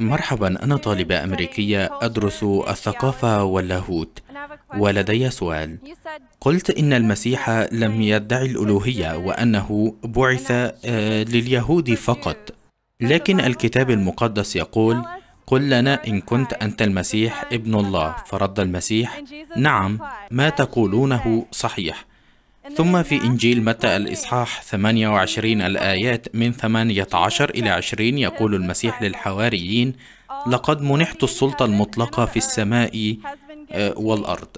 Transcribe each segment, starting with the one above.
مرحبا أنا طالبة أمريكية أدرس الثقافة واللاهوت ولدي سؤال قلت إن المسيح لم يدعي الألوهية وأنه بعث آه، لليهود فقط لكن الكتاب المقدس يقول قل لنا إن كنت أنت المسيح ابن الله فرد المسيح نعم ما تقولونه صحيح ثم في إنجيل متى الإصحاح 28 الآيات من 18 إلى 20 يقول المسيح للحواريين لقد منحت السلطة المطلقة في السماء آه، والأرض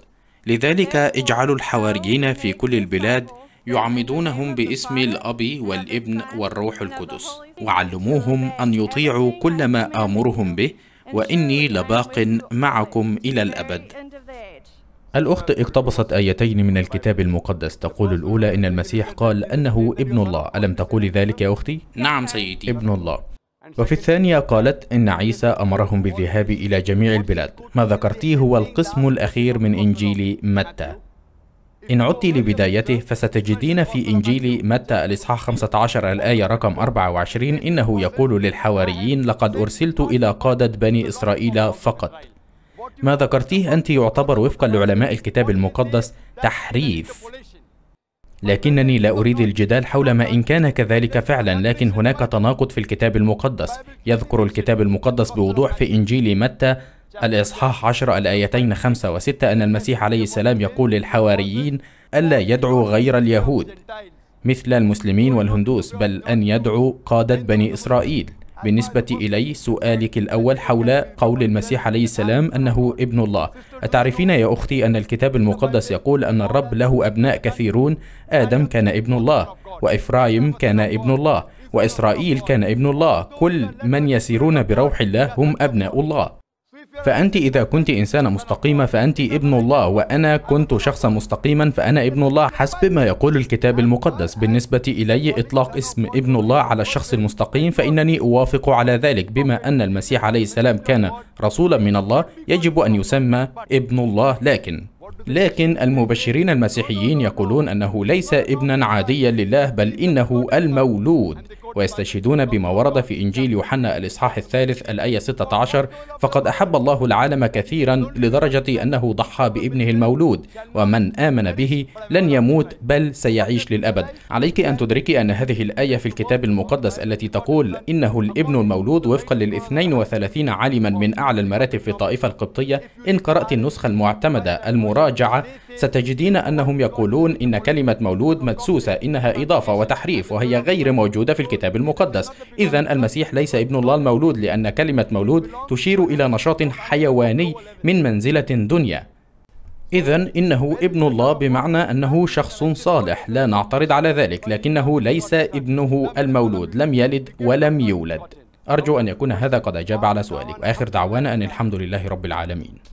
لذلك اجعلوا الحواريين في كل البلاد يعمدونهم باسم الأب والابن والروح القدس وعلموهم أن يطيعوا كل ما آمرهم به وإني لباق معكم إلى الأبد الأخت اقتبست آيتين من الكتاب المقدس تقول الأولى إن المسيح قال أنه ابن الله ألم تقول ذلك يا أختي؟ نعم سيدي ابن الله وفي الثانية قالت إن عيسى أمرهم بالذهاب إلى جميع البلاد ما ذكرتيه هو القسم الأخير من إنجيل متى إن عدت لبدايته فستجدين في إنجيل متى الإصحاح 15 الآية رقم 24 إنه يقول للحواريين لقد أرسلت إلى قادة بني إسرائيل فقط ما ذكرتيه أنت يعتبر وفقا لعلماء الكتاب المقدس تحريف لكنني لا أريد الجدال حول ما إن كان كذلك فعلا لكن هناك تناقض في الكتاب المقدس يذكر الكتاب المقدس بوضوح في إنجيل متى الإصحاح عشر الآيتين خمسة وستة أن المسيح عليه السلام يقول للحواريين ألا يدعو غير اليهود مثل المسلمين والهندوس بل أن يدعو قادة بني إسرائيل بالنسبة إلي سؤالك الأول حول قول المسيح عليه السلام أنه ابن الله أتعرفين يا أختي أن الكتاب المقدس يقول أن الرب له أبناء كثيرون آدم كان ابن الله وإفرايم كان ابن الله وإسرائيل كان ابن الله كل من يسيرون بروح الله هم أبناء الله فأنت إذا كنت إنسانة مستقيمة فأنت ابن الله وأنا كنت شخصا مستقيما فأنا ابن الله حسب ما يقول الكتاب المقدس بالنسبة إلي إطلاق اسم ابن الله على الشخص المستقيم فإنني أوافق على ذلك بما أن المسيح عليه السلام كان رسولا من الله يجب أن يسمى ابن الله لكن لكن المبشرين المسيحيين يقولون انه ليس ابنا عاديا لله بل انه المولود ويستشهدون بما ورد في إنجيل يوحنا الإصحاح الثالث الآية 16 فقد أحب الله العالم كثيرا لدرجة أنه ضحى بابنه المولود ومن آمن به لن يموت بل سيعيش للأبد عليك أن تدركي أن هذه الآية في الكتاب المقدس التي تقول إنه الابن المولود وفقا للاثنين وثلاثين عالما من أعلى المراتب في الطائفة القبطية إن قرأت النسخة المعتمدة المراجعة ستجدين أنهم يقولون إن كلمة مولود مدسوسة إنها إضافة وتحريف وهي غير موجودة في الكتاب الكتاب المقدس إذا المسيح ليس ابن الله المولود لأن كلمة مولود تشير إلى نشاط حيواني من منزلة دنيا إذا إنه ابن الله بمعنى أنه شخص صالح لا نعترض على ذلك لكنه ليس ابنه المولود لم يلد ولم يولد أرجو أن يكون هذا قد أجاب على سؤالك وآخر دعوانا أن الحمد لله رب العالمين